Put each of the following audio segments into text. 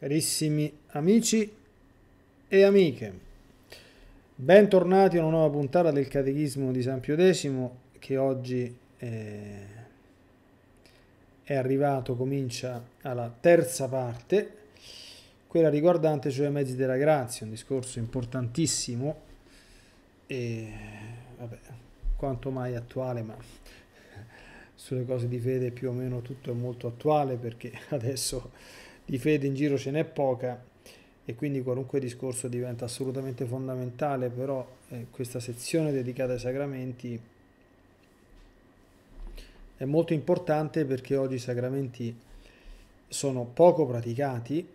Carissimi amici e amiche, bentornati a una nuova puntata del Catechismo di San Pio X che oggi eh, è arrivato, comincia alla terza parte, quella riguardante cioè i mezzi della grazia, un discorso importantissimo e vabbè, quanto mai attuale, ma sulle cose di fede più o meno tutto è molto attuale perché adesso di fede in giro ce n'è poca e quindi qualunque discorso diventa assolutamente fondamentale, però eh, questa sezione dedicata ai sacramenti è molto importante perché oggi i sacramenti sono poco praticati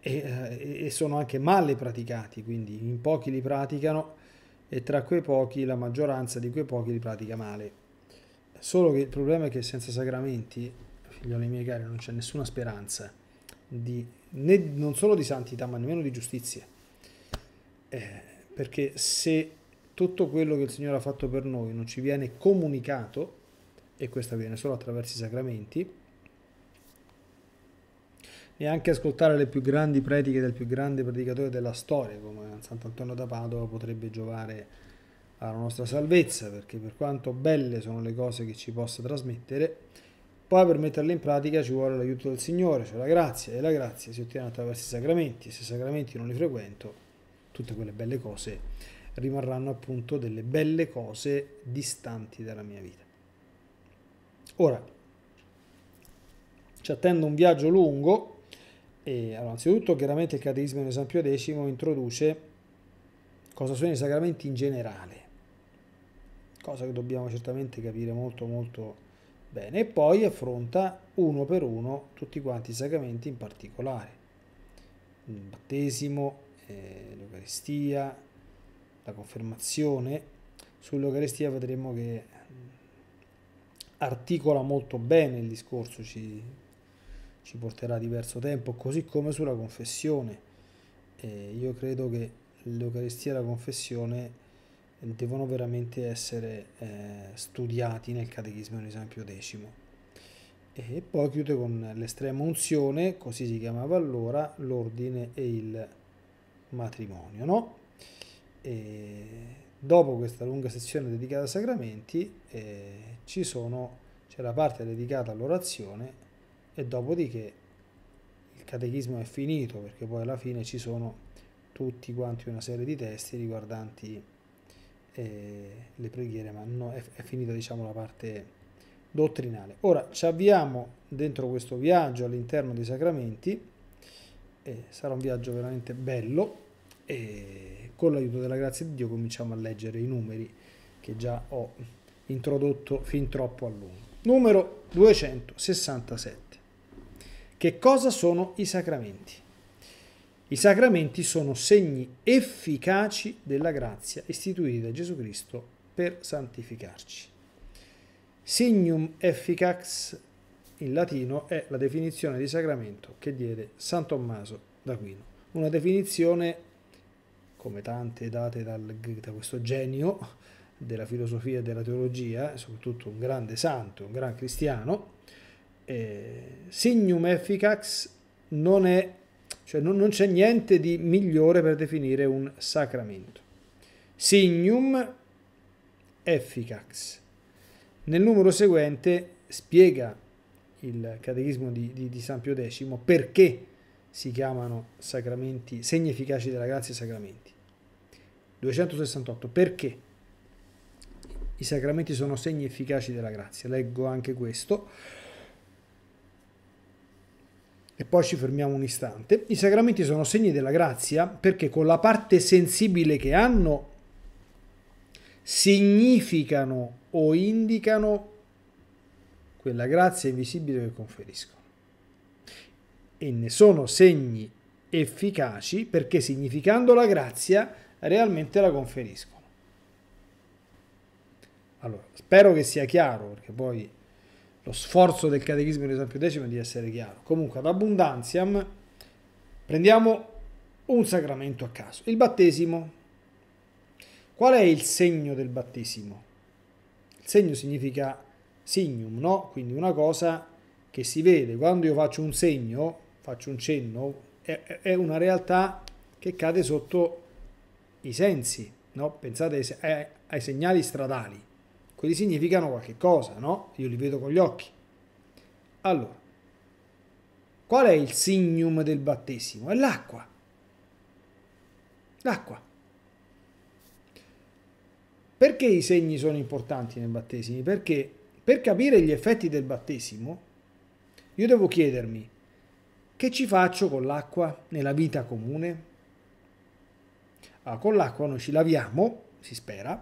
e, eh, e sono anche male praticati, quindi in pochi li praticano e tra quei pochi la maggioranza di quei pochi li pratica male. Solo che il problema è che senza sacramenti, figlioli miei cari, non c'è nessuna speranza di, né, non solo di santità, ma nemmeno di giustizia. Eh, perché se tutto quello che il Signore ha fatto per noi non ci viene comunicato, e questo avviene solo attraverso i sacramenti, neanche ascoltare le più grandi prediche del più grande predicatore della storia, come Sant'Antonio da Padova, potrebbe giovare alla nostra salvezza, perché per quanto belle sono le cose che ci possa trasmettere, poi per metterle in pratica ci vuole l'aiuto del Signore, cioè la grazia, e la grazia si ottiene attraverso i sacramenti. Se i sacramenti non li frequento, tutte quelle belle cose rimarranno appunto delle belle cose distanti dalla mia vita. Ora, ci attendo un viaggio lungo, e allora, anzitutto chiaramente il Catechismo in esempio X introduce cosa sono i sacramenti in generale, cosa che dobbiamo certamente capire molto molto Bene, e poi affronta uno per uno tutti quanti i sacramenti in particolare. Il battesimo, eh, l'Eucaristia, la confermazione. Sull'Eucaristia vedremo che mm, articola molto bene il discorso, ci, ci porterà diverso tempo, così come sulla confessione. Eh, io credo che l'Eucaristia e la confessione devono veramente essere eh, studiati nel Catechismo in esempio decimo. E poi chiude con l'estrema unzione, così si chiamava allora, l'ordine e il matrimonio. No? E dopo questa lunga sezione dedicata ai sacramenti eh, ci sono, c'è la parte dedicata all'orazione e dopodiché il catechismo è finito perché poi alla fine ci sono tutti quanti una serie di testi riguardanti eh, le preghiere, ma no, è, è, finita diciamo la parte dottrinale. Ora ci avviamo dentro questo viaggio all'interno dei sacramenti, eh, sarà un viaggio veramente bello e con l'aiuto della grazia di Dio cominciamo a leggere i numeri che già ho introdotto fin troppo a lungo. Numero 267. Che cosa sono i sacramenti? I sacramenti sono segni efficaci della grazia istituiti da Gesù Cristo per santificarci. Signum efficax in latino è la definizione di sacramento che diede San Tommaso d'Aquino, una definizione come tante date dal, da questo genio della filosofia e della teologia, soprattutto un grande santo, un gran cristiano, eh, signum efficax non è cioè non, non c'è niente di migliore per definire un sacramento. Signum efficax. Nel numero seguente spiega il Catechismo di, di, di San Pio X perché si chiamano sacramenti, segni efficaci della grazia sacramenti. 268. Perché? I sacramenti sono segni efficaci della grazia. Leggo anche questo e poi ci fermiamo un istante, i sacramenti sono segni della grazia perché con la parte sensibile che hanno significano o indicano quella grazia invisibile che conferiscono. E ne sono segni efficaci perché significando la grazia realmente la conferiscono. Allora, spero che sia chiaro perché poi lo sforzo del catechismo di San Pio di essere chiaro. Comunque, ad abundantiam prendiamo un sacramento a caso, il battesimo. Qual è il segno del battesimo? Il segno significa signum, no? Quindi una cosa che si vede. Quando io faccio un segno, faccio un cenno, è, è una realtà che cade sotto i sensi, no? Pensate ai, eh, ai segnali stradali quelli significano qualche cosa, no? Io li vedo con gli occhi. Allora, qual è il signum del battesimo? È l'acqua. L'acqua. Perché i segni sono importanti nei battesimi? Perché per capire gli effetti del battesimo, io devo chiedermi che ci faccio con l'acqua nella vita comune? Allora, ah, con l'acqua noi ci laviamo, si spera,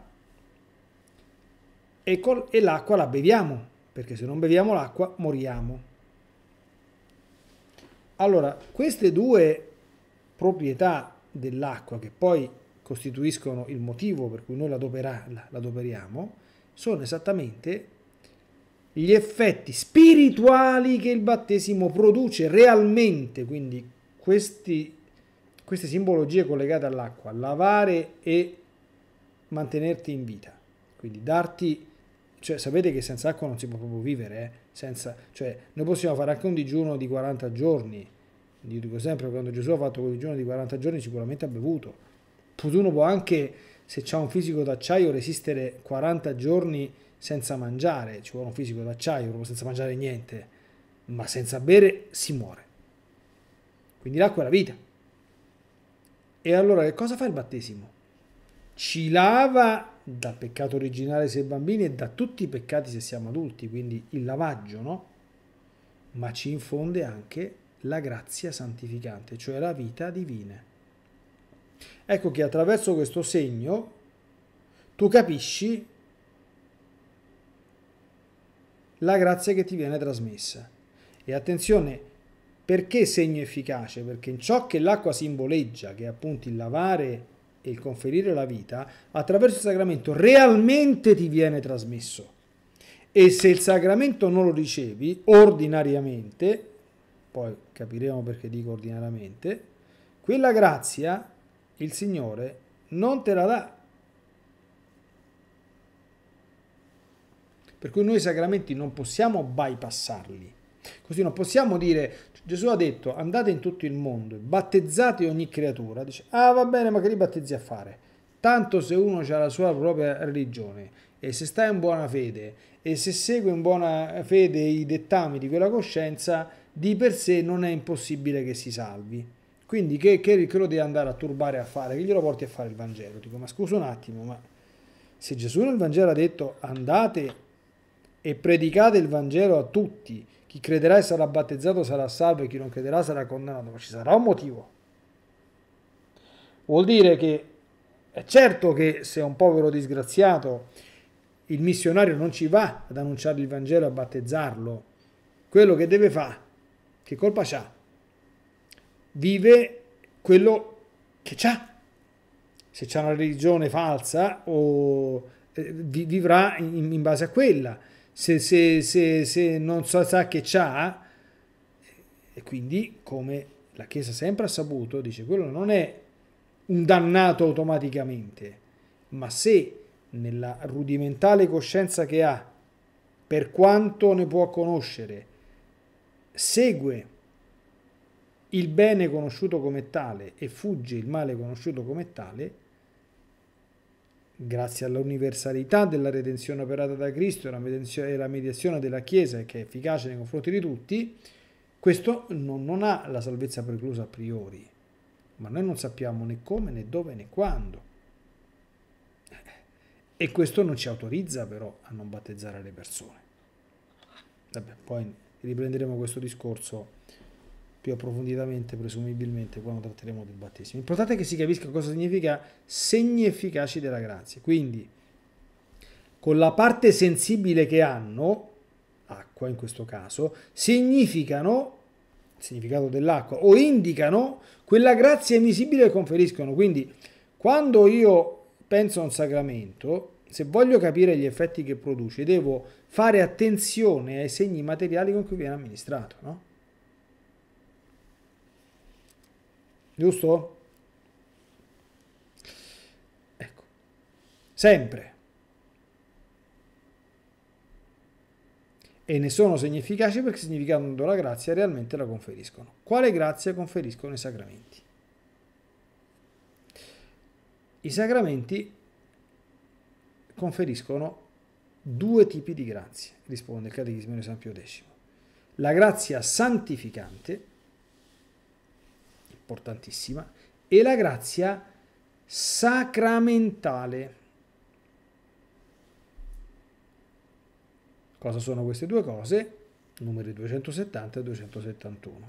e, col, e l'acqua la beviamo, perché se non beviamo l'acqua moriamo. Allora, queste due proprietà dell'acqua, che poi costituiscono il motivo per cui noi l'adoperiamo, sono esattamente gli effetti spirituali che il battesimo produce realmente, quindi questi, queste simbologie collegate all'acqua, lavare e mantenerti in vita, quindi darti cioè, sapete che senza acqua non si può proprio vivere, eh? senza, cioè, noi possiamo fare anche un digiuno di 40 giorni, io dico sempre, quando Gesù ha fatto quel digiuno di 40 giorni sicuramente ha bevuto, uno può anche, se ha un fisico d'acciaio, resistere 40 giorni senza mangiare, ci vuole un fisico d'acciaio, proprio senza mangiare niente, ma senza bere si muore. Quindi l'acqua è la vita. E allora che cosa fa il battesimo? Ci lava dal peccato originale se bambini e da tutti i peccati se siamo adulti, quindi il lavaggio, no? Ma ci infonde anche la grazia santificante, cioè la vita divina. Ecco che attraverso questo segno tu capisci la grazia che ti viene trasmessa. E attenzione, perché segno efficace? Perché in ciò che l'acqua simboleggia, che è appunto il lavare e il conferire la vita, attraverso il sacramento realmente ti viene trasmesso. E se il sacramento non lo ricevi ordinariamente, poi capiremo perché dico ordinariamente, quella grazia il Signore non te la dà. Per cui noi i sacramenti non possiamo bypassarli Così non possiamo dire, Gesù ha detto andate in tutto il mondo, battezzate ogni creatura. Dice, ah va bene, ma che li battezzi a fare? Tanto se uno ha la sua propria religione e se sta in buona fede e se segue in buona fede i dettami di quella coscienza, di per sé non è impossibile che si salvi. Quindi che, che, che lo devi andare a turbare a fare? Che glielo porti a fare il Vangelo? Dico, ma scusa un attimo, ma se Gesù nel Vangelo ha detto andate e predicate il Vangelo a tutti, chi crederà e sarà battezzato sarà salvo, e chi non crederà sarà condannato, ma ci sarà un motivo. Vuol dire che è certo che se un povero disgraziato il missionario non ci va ad annunciare il Vangelo, a battezzarlo, quello che deve fare, che colpa c'ha? Vive quello che c'ha. Se c'è una religione falsa o eh, vivrà in base a quella se, se, se, se non so, sa che c'ha, e quindi come la Chiesa sempre ha saputo, dice quello non è un dannato automaticamente, ma se nella rudimentale coscienza che ha, per quanto ne può conoscere, segue il bene conosciuto come tale e fugge il male conosciuto come tale, Grazie all'universalità della redenzione operata da Cristo e la mediazione della Chiesa, che è efficace nei confronti di tutti, questo non, non ha la salvezza preclusa a priori, ma noi non sappiamo né come, né dove, né quando. E questo non ci autorizza però a non battezzare le persone. Vabbè, poi riprenderemo questo discorso più approfonditamente presumibilmente quando tratteremo del battesimo. L'importante è che si capisca cosa significa segni efficaci della grazia. Quindi con la parte sensibile che hanno, acqua in questo caso, significano, il significato dell'acqua, o indicano quella grazia invisibile che conferiscono. Quindi quando io penso a un sacramento, se voglio capire gli effetti che produce, devo fare attenzione ai segni materiali con cui viene amministrato, no? giusto? Ecco, sempre. E ne sono significati perché significando la grazia realmente la conferiscono. Quale grazia conferiscono i sacramenti? I sacramenti conferiscono due tipi di grazie, risponde il Catechismo di San Pio X. La grazia santificante, importantissima, e la grazia sacramentale. Cosa sono queste due cose? Numeri 270 e 271.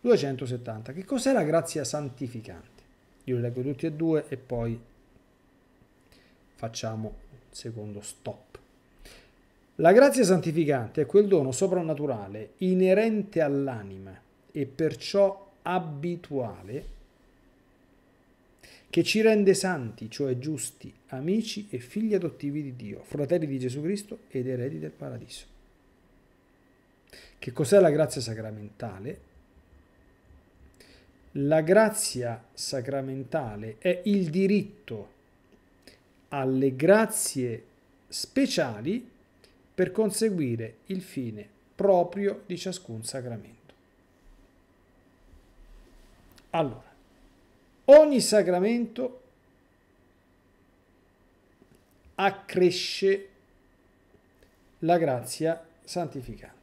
270. Che cos'è la grazia santificante? Io le leggo tutti e due e poi facciamo un secondo stop. La grazia santificante è quel dono soprannaturale inerente all'anima e perciò abituale che ci rende santi, cioè giusti, amici e figli adottivi di Dio, fratelli di Gesù Cristo ed eredi del paradiso. Che cos'è la grazia sacramentale? La grazia sacramentale è il diritto alle grazie speciali per conseguire il fine proprio di ciascun sacramento. Allora, ogni sacramento accresce la grazia santificante.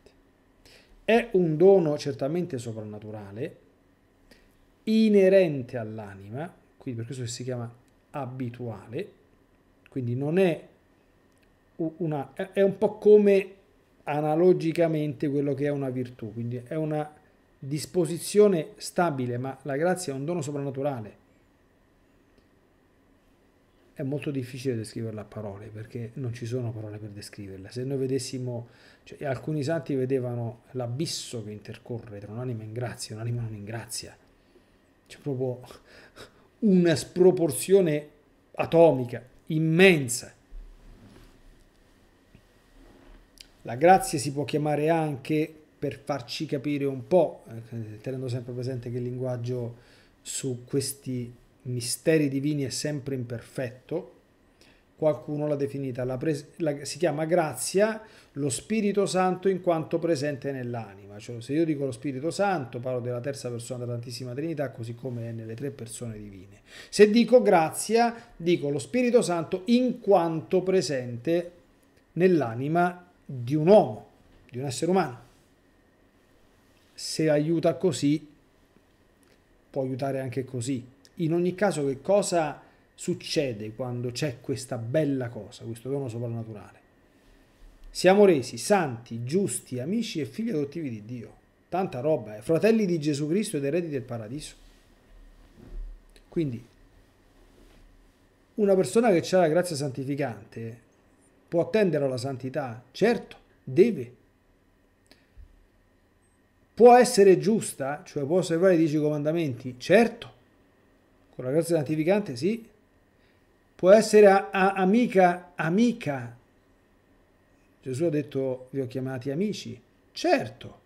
È un dono certamente soprannaturale, inerente all'anima, quindi per questo si chiama abituale, quindi non è una, è un po' come analogicamente quello che è una virtù, quindi è una disposizione stabile, ma la grazia è un dono soprannaturale. È molto difficile descriverla a parole perché non ci sono parole per descriverla. Se noi vedessimo, cioè, alcuni santi vedevano l'abisso che intercorre tra un'anima in grazia e un'anima non in grazia. C'è proprio una sproporzione atomica immensa. La grazia si può chiamare anche per farci capire un po', eh, tenendo sempre presente che il linguaggio su questi misteri divini è sempre imperfetto, qualcuno l'ha definita, la la, si chiama grazia lo Spirito Santo in quanto presente nell'anima, cioè se io dico lo Spirito Santo parlo della terza persona della Santissima Trinità così come è nelle tre persone divine, se dico grazia dico lo Spirito Santo in quanto presente nell'anima di un uomo, di un essere umano se aiuta così, può aiutare anche così. In ogni caso, che cosa succede quando c'è questa bella cosa, questo dono soprannaturale? Siamo resi santi, giusti, amici e figli adottivi di Dio. Tanta roba, eh? fratelli di Gesù Cristo ed eredi del paradiso. Quindi, una persona che ha la grazia santificante può attendere alla santità? Certo, deve, può essere giusta, cioè può osservare i dieci comandamenti? Certo, con la grazia santificante sì. Può essere a, a, amica, amica. Gesù ha detto vi ho chiamati amici. Certo,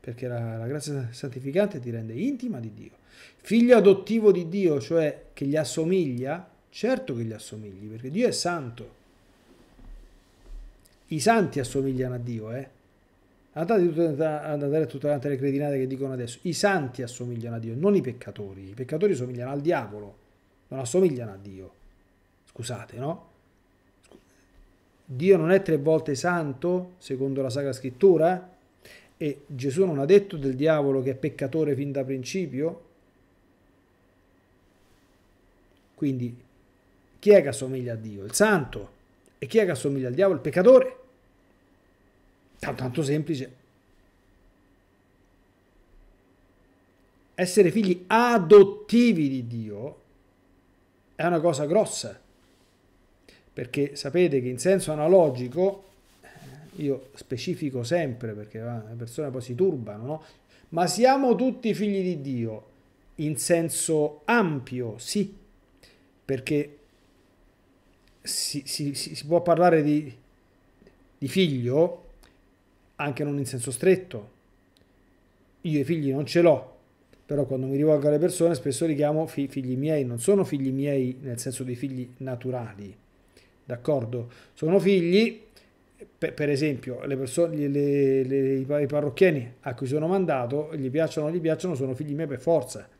perché la, la grazia santificante ti rende intima di Dio. Figlio adottivo di Dio, cioè che gli assomiglia? Certo che gli assomigli, perché Dio è santo. I santi assomigliano a Dio, eh? Andate, tutta, andate tutte quante le cretinate che dicono adesso. I santi assomigliano a Dio, non i peccatori. I peccatori somigliano al diavolo, non assomigliano a Dio. Scusate, no? Dio non è tre volte santo, secondo la Sacra Scrittura? E Gesù non ha detto del diavolo che è peccatore fin da principio? Quindi chi è che assomiglia a Dio? Il santo. E chi è che assomiglia al diavolo? Il peccatore tanto, tanto semplice. Essere figli adottivi di Dio è una cosa grossa, perché sapete che in senso analogico, eh, io specifico sempre perché le persone poi si turbano, no? ma siamo tutti figli di Dio in senso ampio, sì, perché si, si, si può parlare di, di figlio anche non in senso stretto. Io i figli non ce l'ho, però quando mi rivolgo alle persone spesso li chiamo fi figli miei, non sono figli miei nel senso dei figli naturali, d'accordo? Sono figli, per, per esempio, le persone, le, le, le, i parrocchiani a cui sono mandato, gli piacciono o non gli piacciono, sono figli miei per forza,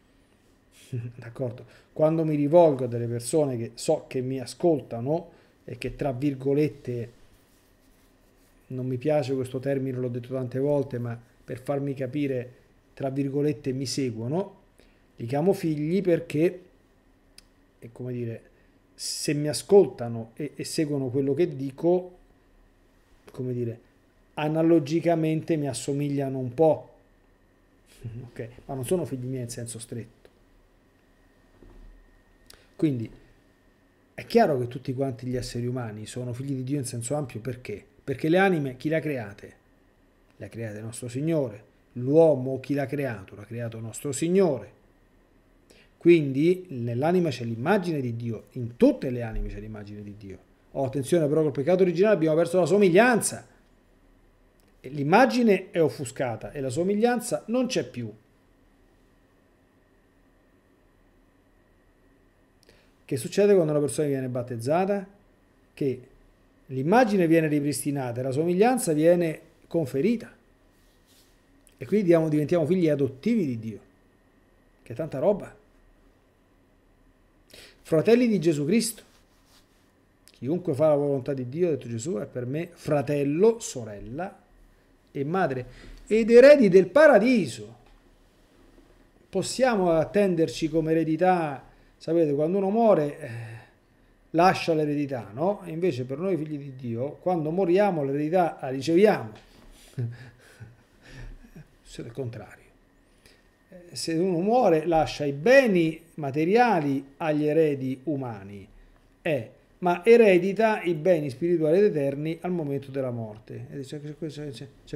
d'accordo? Quando mi rivolgo a delle persone che so che mi ascoltano e che tra virgolette non mi piace questo termine, l'ho detto tante volte, ma per farmi capire, tra virgolette, mi seguono, li chiamo figli perché, è come dire, se mi ascoltano e, e seguono quello che dico, come dire, analogicamente mi assomigliano un po', okay? ma non sono figli miei in senso stretto. Quindi è chiaro che tutti quanti gli esseri umani sono figli di Dio in senso ampio perché? Perché le anime chi le ha create? Le ha create il nostro Signore. L'uomo chi l'ha creato? L'ha creato il nostro Signore. Quindi nell'anima c'è l'immagine di Dio, in tutte le anime c'è l'immagine di Dio. Oh, attenzione però col peccato originale abbiamo perso la somiglianza. L'immagine è offuscata e la somiglianza non c'è più. Che succede quando una persona viene battezzata? Che L'immagine viene ripristinata, e la somiglianza viene conferita. E qui diventiamo figli adottivi di Dio. Che è tanta roba. Fratelli di Gesù Cristo. Chiunque fa la volontà di Dio, ha detto Gesù, è per me fratello, sorella e madre. Ed eredi del paradiso. Possiamo attenderci come eredità, sapete, quando uno muore... Eh, lascia l'eredità, no? E invece per noi figli di Dio, quando moriamo l'eredità la riceviamo. è il contrario. Eh, se uno muore lascia i beni materiali agli eredi umani, eh, ma eredita i beni spirituali ed eterni al momento della morte. Eh, c'è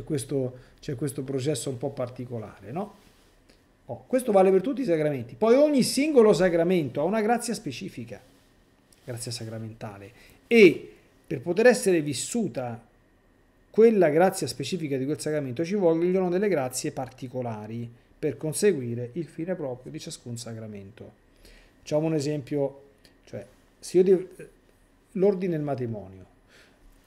questo, questo, processo un po' particolare, no? Oh, questo vale per tutti i sacramenti. Poi ogni singolo sacramento ha una grazia specifica grazia sacramentale e per poter essere vissuta quella grazia specifica di quel sacramento ci vogliono delle grazie particolari per conseguire il fine proprio di ciascun sacramento. Facciamo un esempio, cioè se io devo, eh, l'ordine del matrimonio,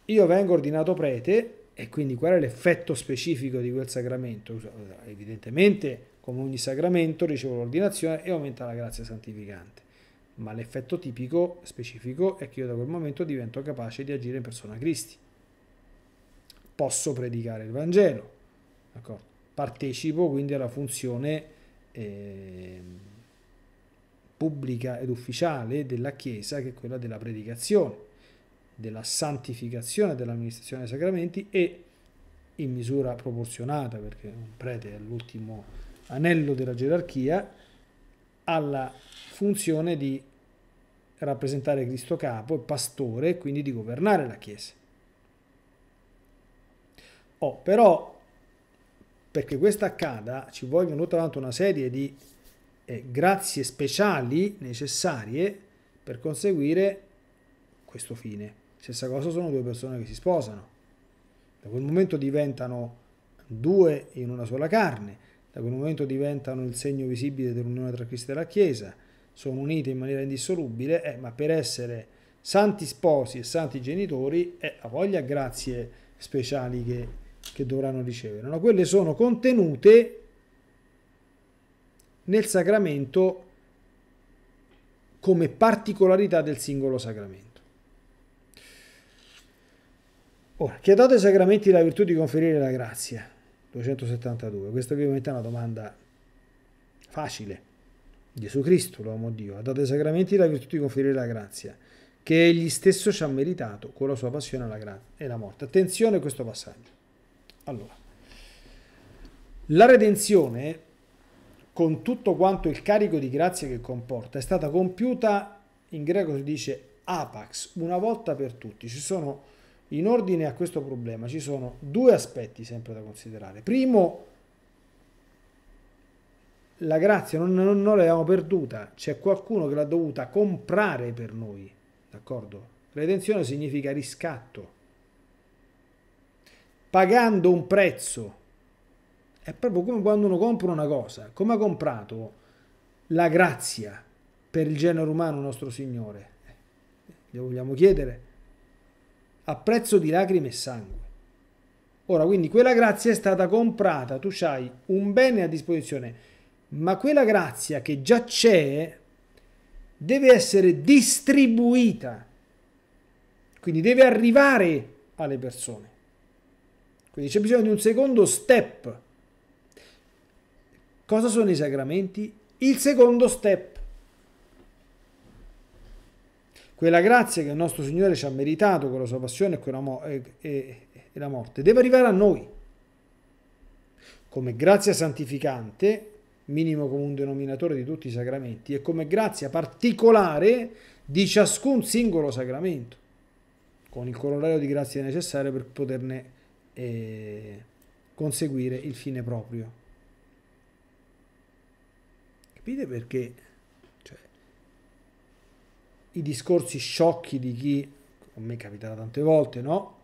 io vengo ordinato prete e quindi qual è l'effetto specifico di quel sacramento? Cioè, evidentemente come ogni sacramento ricevo l'ordinazione e aumenta la grazia santificante ma l'effetto tipico specifico è che io da quel momento divento capace di agire in persona Cristi. Posso predicare il Vangelo, d'accordo? partecipo quindi alla funzione eh, pubblica ed ufficiale della Chiesa, che è quella della predicazione, della santificazione dell'amministrazione dei sacramenti e in misura proporzionata, perché un prete è l'ultimo anello della gerarchia, alla funzione di rappresentare Cristo capo e pastore quindi di governare la Chiesa. Oh, però perché questo accada ci vogliono tutta una serie di eh, grazie speciali necessarie per conseguire questo fine. Stessa cosa sono due persone che si sposano. Da quel momento diventano due in una sola carne, da quel momento diventano il segno visibile dell'unione tra Cristo e la Chiesa, sono unite in maniera indissolubile, eh, ma per essere santi sposi e santi genitori eh, ha voglia grazie speciali che, che dovranno ricevere. No? Quelle sono contenute nel sacramento come particolarità del singolo sacramento. Ora, chi ha dato ai sacramenti la virtù di conferire la grazia? 272. Questa ovviamente è una domanda facile. Gesù Cristo, l'uomo Dio, ha dato i sacramenti la virtù di conferire la grazia, che egli stesso ci ha meritato con la sua passione la gra- e la morte. Attenzione a questo passaggio. Allora, la redenzione, con tutto quanto il carico di grazia che comporta, è stata compiuta, in greco si dice apax, una volta per tutti. Ci sono, in ordine a questo problema, ci sono due aspetti sempre da considerare. Primo, la grazia non, non, non l'abbiamo perduta, c'è qualcuno che l'ha dovuta comprare per noi, d'accordo? Redenzione significa riscatto, pagando un prezzo. È proprio come quando uno compra una cosa, come ha comprato la grazia per il genere umano nostro Signore. Eh, glielo vogliamo chiedere a prezzo di lacrime e sangue. Ora, quindi quella grazia è stata comprata, tu hai un bene a disposizione ma quella grazia che già c'è deve essere distribuita, quindi deve arrivare alle persone. Quindi c'è bisogno di un secondo step. Cosa sono i sacramenti? Il secondo step. Quella grazia che il nostro Signore ci ha meritato con la sua passione e, e, e la morte deve arrivare a noi come grazia santificante minimo comune denominatore di tutti i sacramenti, e come grazia particolare di ciascun singolo sacramento, con il corollario di grazia necessario per poterne eh, conseguire il fine proprio. Capite perché cioè, i discorsi sciocchi di chi, a me capiterà tante volte, no?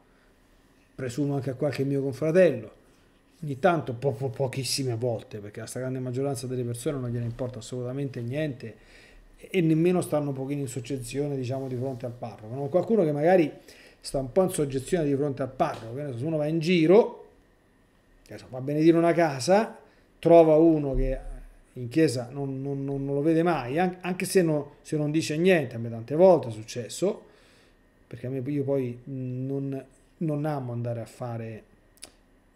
Presumo anche a qualche mio confratello, ogni tanto po- po- pochissime volte perché la stragrande maggioranza delle persone non gliene importa assolutamente niente e nemmeno stanno un pochino in soggezione diciamo di fronte al parroco no? qualcuno che magari sta un po' in soggezione di fronte al parroco se uno va in giro va a benedire una casa trova uno che in chiesa non, non, non lo vede mai anche se, no, se non dice niente a me tante volte è successo perché a me io poi non, non amo andare a fare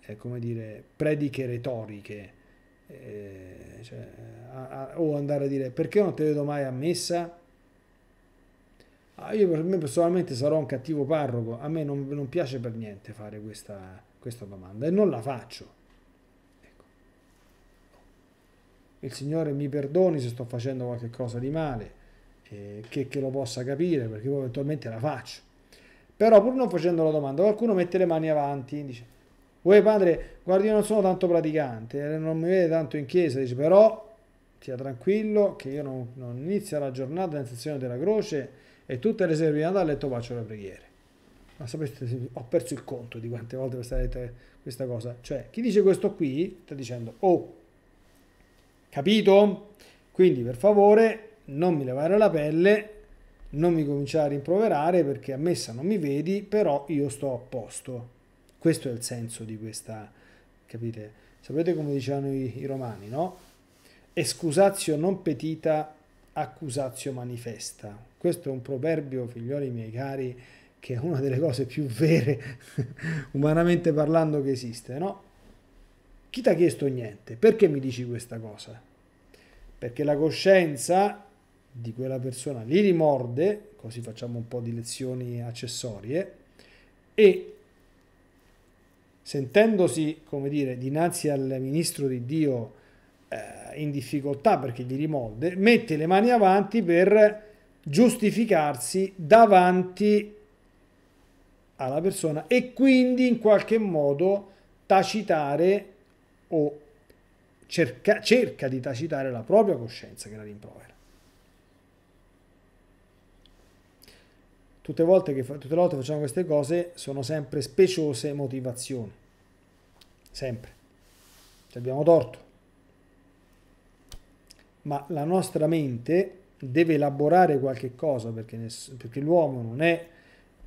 eh, come dire, prediche retoriche. Eh, cioè, a, a, o andare a dire perché non te vedo mai a messa? Ah, io per me personalmente sarò un cattivo parroco, a me non, non piace per niente fare questa, questa domanda e non la faccio. Ecco. il Signore mi perdoni se sto facendo qualche cosa di male, eh, che, che, lo possa capire, perché poi eventualmente la faccio. Però pur non facendo la domanda, qualcuno mette le mani avanti, e dice Uè padre, guardi io non sono tanto praticante, eh, non mi vede tanto in chiesa, dice però stia tranquillo che io non, non inizia la giornata in sezione della croce e tutte le sere prima di andare a letto faccio le preghiere. Ma sapete, ho perso il conto di quante volte questa, questa cosa. Cioè, chi dice questo qui sta dicendo, oh, capito? Quindi per favore non mi levare la pelle, non mi cominciare a rimproverare perché a messa non mi vedi, però io sto a posto. Questo è il senso di questa, capite? Sapete come dicevano i, i romani, no? Escusatio non petita, accusatio manifesta. Questo è un proverbio, figlioli miei cari, che è una delle cose più vere, umanamente parlando, che esiste, no? Chi ti ha chiesto niente? Perché mi dici questa cosa? Perché la coscienza di quella persona li rimorde, così facciamo un po' di lezioni accessorie, e sentendosi, come dire, dinanzi al ministro di Dio eh, in difficoltà perché gli rimolde, mette le mani avanti per giustificarsi davanti alla persona e quindi in qualche modo tacitare o cerca, cerca di tacitare la propria coscienza che la rimprovera. tutte, volte che, tutte le volte che facciamo queste cose sono sempre speciose motivazioni. Sempre. Ci abbiamo torto. Ma la nostra mente deve elaborare qualche cosa perché, ness- perché l'uomo non è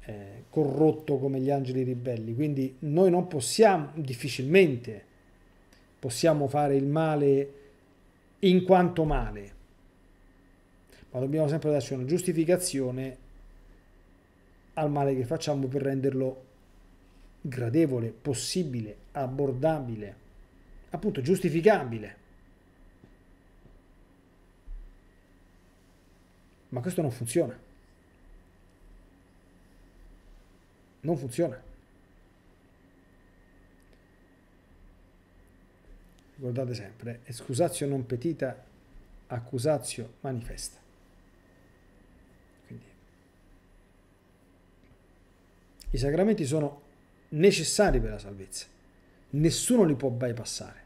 eh, corrotto come gli angeli ribelli, quindi noi non possiamo, difficilmente possiamo fare il male in quanto male, ma dobbiamo sempre darci una giustificazione al male che facciamo per renderlo gradevole, possibile, abbordabile, appunto giustificabile. Ma questo non funziona. Non funziona. Ricordate sempre, escusatio non petita, accusatio manifesta. I sacramenti sono necessari per la salvezza, nessuno li può bypassare,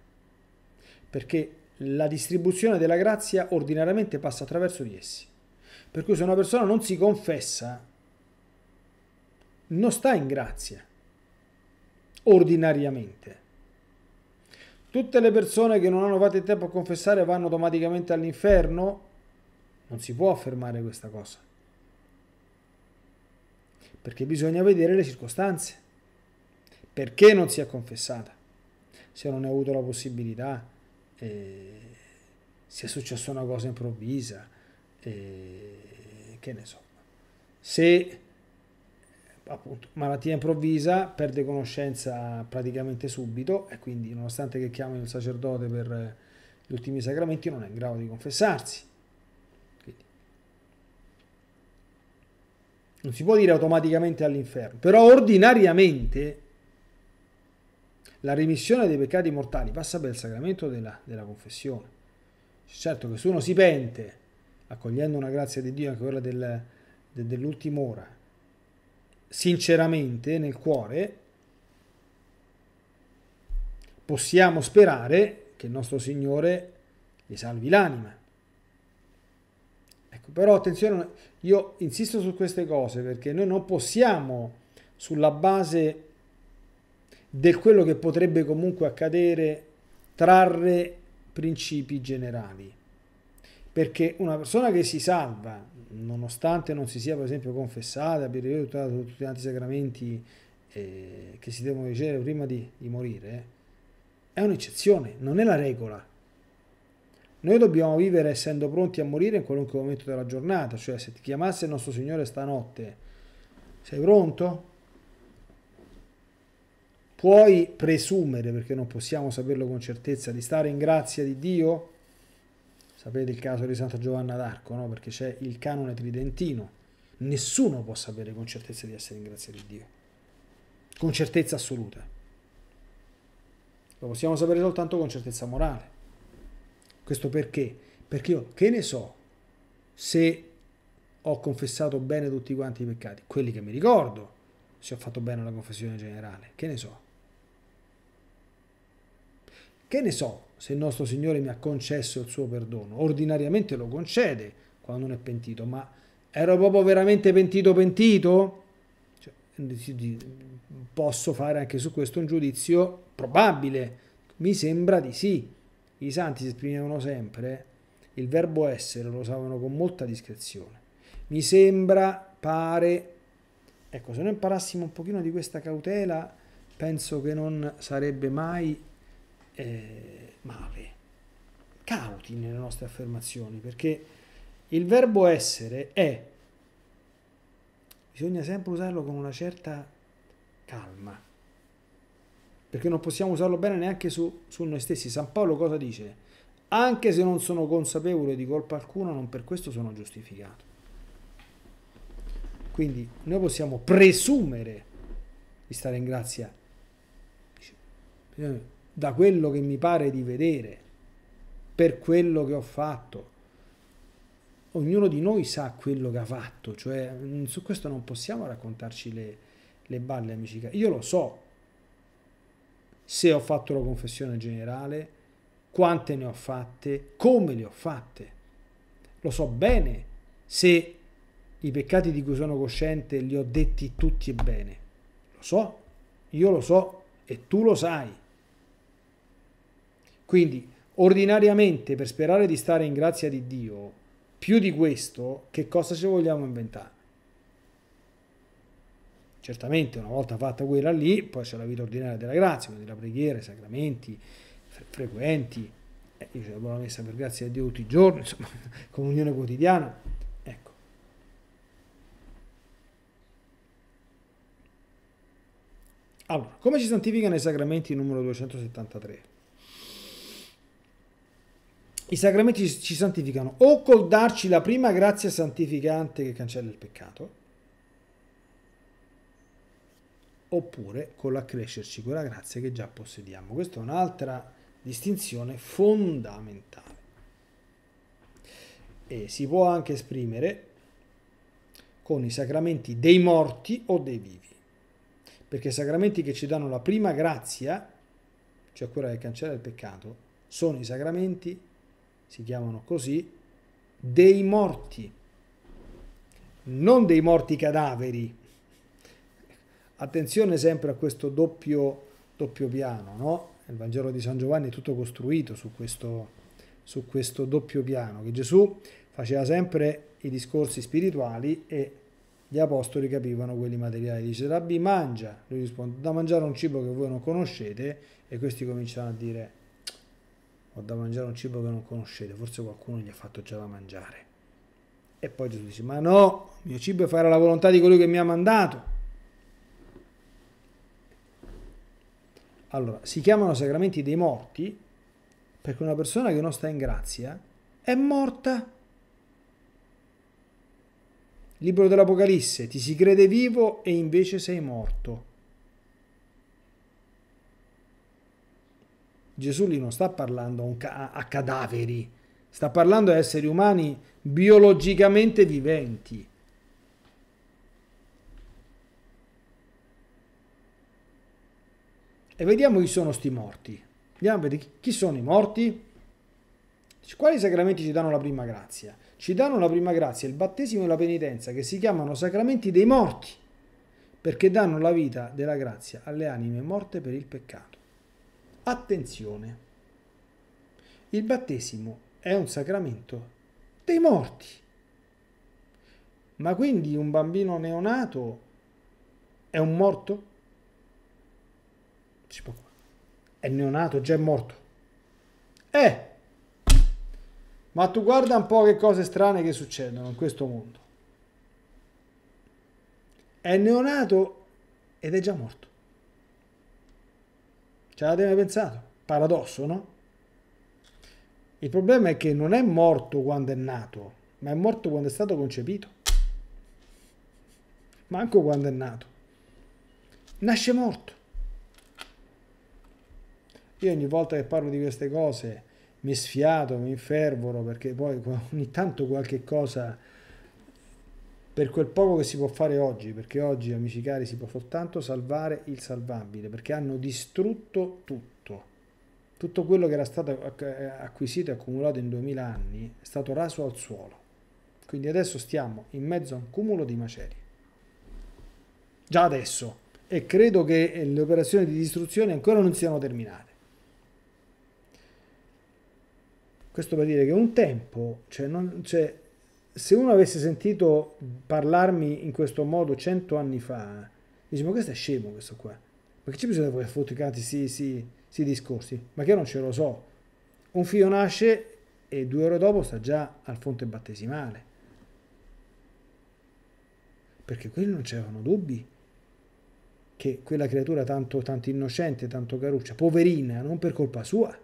perché la distribuzione della grazia ordinariamente passa attraverso di essi. Per cui se una persona non si confessa, non sta in grazia, ordinariamente. Tutte le persone che non hanno fatto il tempo a confessare vanno automaticamente all'inferno? Non si può affermare questa cosa perché bisogna vedere le circostanze. Perché non si è confessata? Se non ne ha avuto la possibilità, eh, se è successa una cosa improvvisa, eh, che ne so. Se appunto malattia improvvisa, perde conoscenza praticamente subito e quindi nonostante che chiamino il sacerdote per gli ultimi sacramenti non è in grado di confessarsi non si può dire automaticamente all'inferno, però ordinariamente la remissione dei peccati mortali passa per il sacramento della, della confessione. Certo che se uno si pente, accogliendo una grazia di Dio, anche quella del, de, dell'ultima ora, sinceramente nel cuore, possiamo sperare che il nostro Signore gli salvi l'anima. Ecco. Però attenzione, io insisto su queste cose perché noi non possiamo sulla base di quello che potrebbe comunque accadere trarre principi generali. Perché una persona che si salva, nonostante non si sia per esempio confessata, abbia rifiutato tutti gli altri sacramenti eh, che si devono ricevere prima di, di morire, eh, è un'eccezione, non è la regola. Noi dobbiamo vivere essendo pronti a morire in qualunque momento della giornata, cioè se ti chiamasse il nostro Signore stanotte, sei pronto? Puoi presumere, perché non possiamo saperlo con certezza, di stare in grazia di Dio? Sapete il caso di Santa Giovanna d'Arco, no? Perché c'è il canone tridentino. Nessuno può sapere con certezza di essere in grazia di Dio. Con certezza assoluta. Lo possiamo sapere soltanto con certezza morale. Questo perché? Perché io che ne so se ho confessato bene tutti quanti i peccati, quelli che mi ricordo, se ho fatto bene la confessione generale, che ne so. Che ne so se il nostro Signore mi ha concesso il suo perdono? Ordinariamente lo concede quando non è pentito, ma ero proprio veramente pentito pentito? Cioè, posso fare anche su questo un giudizio probabile? Mi sembra di sì. I santi si esprimevano sempre il verbo essere, lo usavano con molta discrezione. Mi sembra, pare... Ecco, se noi imparassimo un pochino di questa cautela, penso che non sarebbe mai eh, male. Cauti nelle nostre affermazioni, perché il verbo essere è... Bisogna sempre usarlo con una certa calma perché non possiamo usarlo bene neanche su, su noi stessi. San Paolo cosa dice? Anche se non sono consapevole di colpa alcuna, non per questo sono giustificato. Quindi noi possiamo presumere di stare in grazia eh, da quello che mi pare di vedere, per quello che ho fatto. Ognuno di noi sa quello che ha fatto, cioè mm, su questo non possiamo raccontarci le, le balle, amici. Io lo so se ho fatto la confessione generale, quante ne ho fatte, come le ho fatte. Lo so bene se i peccati di cui sono cosciente li ho detti tutti e bene. Lo so, io lo so e tu lo sai. Quindi, ordinariamente, per sperare di stare in grazia di Dio, più di questo, che cosa ci vogliamo inventare? Certamente una volta fatta quella lì, poi c'è la vita ordinaria della grazia, quindi la preghiera, i sacramenti fre frequenti, eh, io c'è la messa per grazia a Dio tutti i giorni, insomma, comunione quotidiana. Ecco. Allora, come si santificano i sacramenti numero 273? I sacramenti ci santificano o col darci la prima grazia santificante che cancella il peccato, oppure con l'accrescerci quella grazia che già possediamo. Questa è un'altra distinzione fondamentale. E si può anche esprimere con i sacramenti dei morti o dei vivi, perché i sacramenti che ci danno la prima grazia, cioè quella che cancella il peccato, sono i sacramenti, si chiamano così, dei morti, non dei morti cadaveri, Attenzione sempre a questo doppio, doppio piano, no? Il Vangelo di San Giovanni è tutto costruito su questo, su questo doppio piano, che Gesù faceva sempre i discorsi spirituali e gli apostoli capivano quelli materiali. Dice, Rabbi, mangia. Lui risponde, da mangiare un cibo che voi non conoscete. E questi cominciano a dire, ho da mangiare un cibo che non conoscete. Forse qualcuno gli ha fatto già da mangiare. E poi Gesù dice, ma no, il mio cibo è fare la volontà di colui che mi ha mandato. Allora, si chiamano sacramenti dei morti perché una persona che non sta in grazia è morta. Libro dell'Apocalisse, ti si crede vivo e invece sei morto. Gesù lì non sta parlando a cadaveri, sta parlando a esseri umani biologicamente viventi. e vediamo chi sono sti morti. Andiamo a vedere chi sono i morti. Quali sacramenti ci danno la prima grazia? Ci danno la prima grazia, il battesimo e la penitenza, che si chiamano sacramenti dei morti, perché danno la vita della grazia alle anime morte per il peccato. Attenzione, il battesimo è un sacramento dei morti. Ma quindi un bambino neonato è un morto? partecipo qua. È neonato, già è morto. Eh! Ma tu guarda un po' che cose strane che succedono in questo mondo. È neonato ed è già morto. Ce l'avete mai pensato? Paradosso, no? Il problema è che non è morto quando è nato, ma è morto quando è stato concepito. Manco quando è nato. Nasce morto. Io ogni volta che parlo di queste cose mi sfiato, mi infervoro perché poi ogni tanto qualche cosa per quel poco che si può fare oggi, perché oggi amici cari si può soltanto salvare il salvabile, perché hanno distrutto tutto. Tutto quello che era stato eh, acquisito e accumulato in 2000 anni è stato raso al suolo. Quindi adesso stiamo in mezzo a un cumulo di macerie. Già adesso. E credo che le operazioni di distruzione ancora non siano terminate. Questo per dire che un tempo, cioè, non, cioè, se uno avesse sentito parlarmi in questo modo cento anni fa, dice ma questo è scemo questo qua. Ma che ci bisogna fare fotticati sì, sì, sì discorsi? Ma che io non ce lo so. Un figlio nasce e due ore dopo sta già al fonte battesimale. Perché quelli non c'erano dubbi che quella creatura tanto, tanto innocente, tanto caruccia, poverina, non per colpa sua,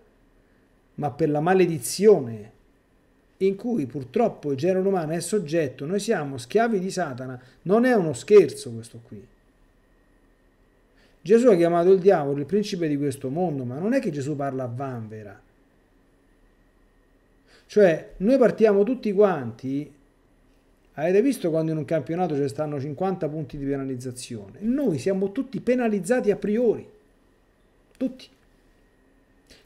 ma per la maledizione in cui purtroppo il genere umano è soggetto, noi siamo schiavi di Satana, non è uno scherzo questo qui. Gesù ha chiamato il diavolo il principe di questo mondo, ma non è che Gesù parla a vanvera. Cioè, noi partiamo tutti quanti, avete visto quando in un campionato ci stanno 50 punti di penalizzazione? Noi siamo tutti penalizzati a priori, tutti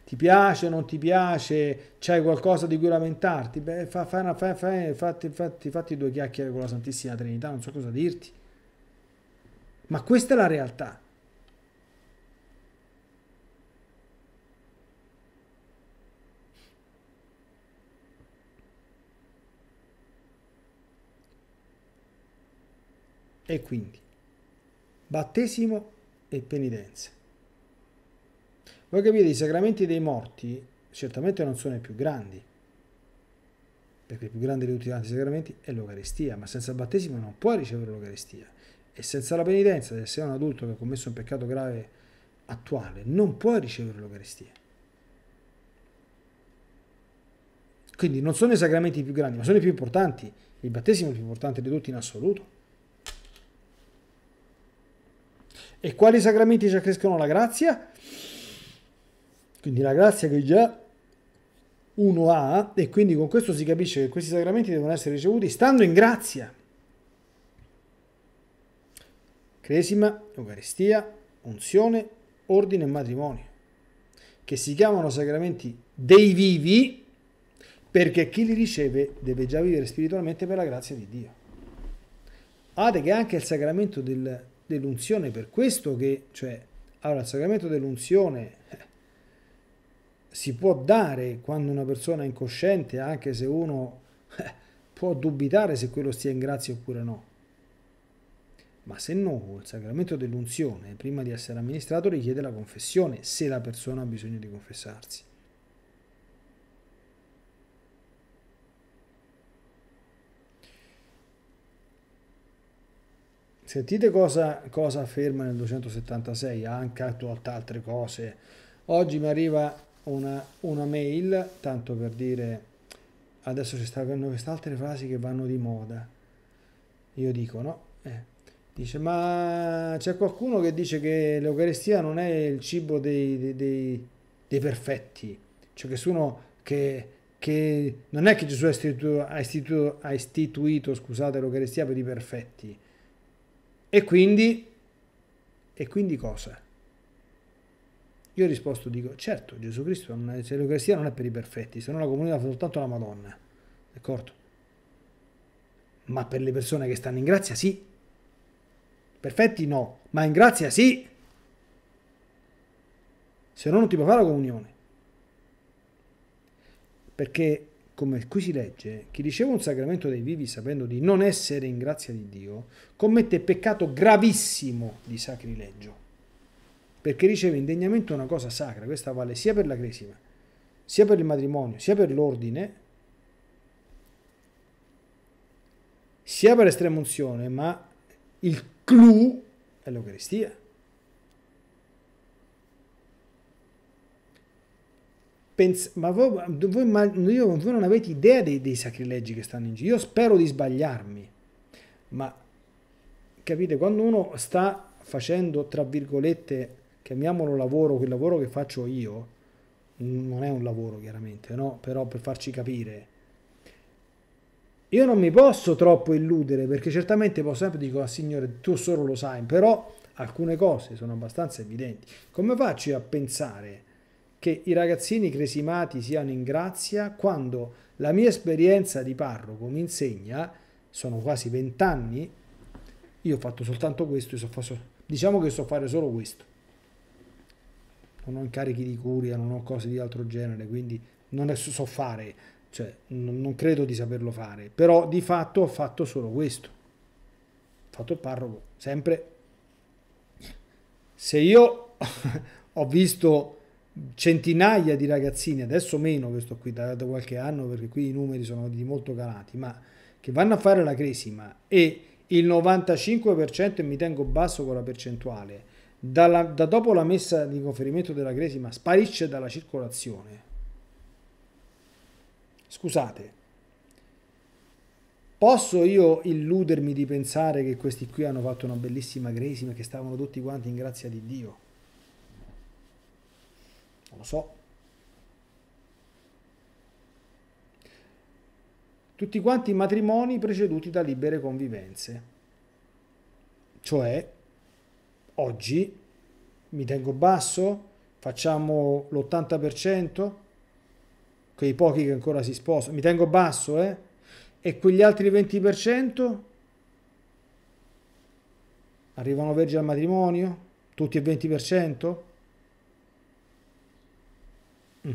ti piace, o non ti piace, c'hai qualcosa di cui lamentarti, beh, fa, fa una, fa, fatti, fatti, fatti due chiacchiere con la Santissima Trinità, non so cosa dirti. Ma questa è la realtà. E quindi, battesimo e penitenza. Voi capite, i sacramenti dei morti certamente non sono i più grandi, perché il più grande di tutti i sacramenti è l'Eucaristia, ma senza il battesimo non puoi ricevere l'Eucaristia. E senza la penitenza, se sei un adulto che ha commesso un peccato grave attuale, non puoi ricevere l'Eucaristia. Quindi non sono i sacramenti più grandi, ma sono i più importanti. Il battesimo è il più importante di tutti in assoluto. E quali sacramenti ci accrescono la grazia? Quindi la grazia che già uno ha, e quindi con questo si capisce che questi sacramenti devono essere ricevuti stando in grazia. Cresima, Eucaristia, unzione, ordine e matrimonio, che si chiamano sacramenti dei vivi perché chi li riceve deve già vivere spiritualmente per la grazia di Dio. Guardate che anche il sacramento del, dell'unzione, per questo che, cioè, allora il sacramento dell'unzione eh, si può dare quando una persona è incosciente, anche se uno eh, può dubitare se quello stia in grazia oppure no. Ma se no, il sacramento dell'unzione, prima di essere amministrato, richiede la confessione, se la persona ha bisogno di confessarsi. Sentite cosa, cosa afferma nel 276, anche altre cose. Oggi mi arriva una, una mail, tanto per dire adesso ci stanno queste altre frasi che vanno di moda. Io dico no. Eh. Dice, ma c'è qualcuno che dice che l'Eucaristia non è il cibo dei, dei, dei perfetti, cioè che sono che, che non è che Gesù ha istituito, ha istituito, ha istituito scusate, l'Eucaristia per i perfetti. E quindi, e quindi cosa? Io ho risposto, dico, certo, Gesù Cristo, se è, l'Eucaristia non è per i perfetti, se no la comunità fa soltanto la Madonna, d'accordo? Ma per le persone che stanno in grazia sì. Perfetti no, ma in grazia sì. Se no non ti può fare la comunione. Perché, come qui si legge, chi riceve un sacramento dei vivi sapendo di non essere in grazia di Dio, commette peccato gravissimo di sacrilegio perché riceve indegnamento una cosa sacra, questa vale sia per la cresima, sia per il matrimonio, sia per l'ordine, sia per l'estremunzione, ma il clou è l'Eucaristia. Pens- ma voi, voi, ma io, voi, non avete idea dei, dei sacrilegi che stanno in giro. Io spero di sbagliarmi, ma capite, quando uno sta facendo, tra virgolette, chiamiamolo lavoro, quel lavoro che faccio io, non è un lavoro chiaramente, no? però per farci capire, io non mi posso troppo illudere perché certamente posso sempre dire, ah, Signore, tu solo lo sai, però alcune cose sono abbastanza evidenti. Come faccio a pensare che i ragazzini cresimati siano in grazia quando la mia esperienza di parroco mi insegna, sono quasi vent'anni, io ho fatto soltanto questo, so, diciamo che so fare solo questo non ho incarichi di curia, non ho cose di altro genere, quindi non so fare, cioè non credo di saperlo fare, però di fatto ho fatto solo questo, ho fatto il parroco, sempre. Se io ho visto centinaia di ragazzini, adesso meno questo qui da, da, qualche anno perché qui i numeri sono di molto calati, ma che vanno a fare la cresima e il 95% e mi tengo basso con la percentuale dalla, da dopo la messa di conferimento della cresima sparisce dalla circolazione. Scusate, Posso io illudermi di pensare che questi qui hanno fatto una bellissima cresima, che stavano tutti quanti in grazia di Dio? Non lo so. Tutti quanti matrimoni preceduti da libere convivenze. Cioè, oggi mi tengo basso, facciamo l'80%, quei pochi che ancora si sposano, mi tengo basso, eh? E quegli altri 20% arrivano vergini al matrimonio? Tutti il 20%? Mm.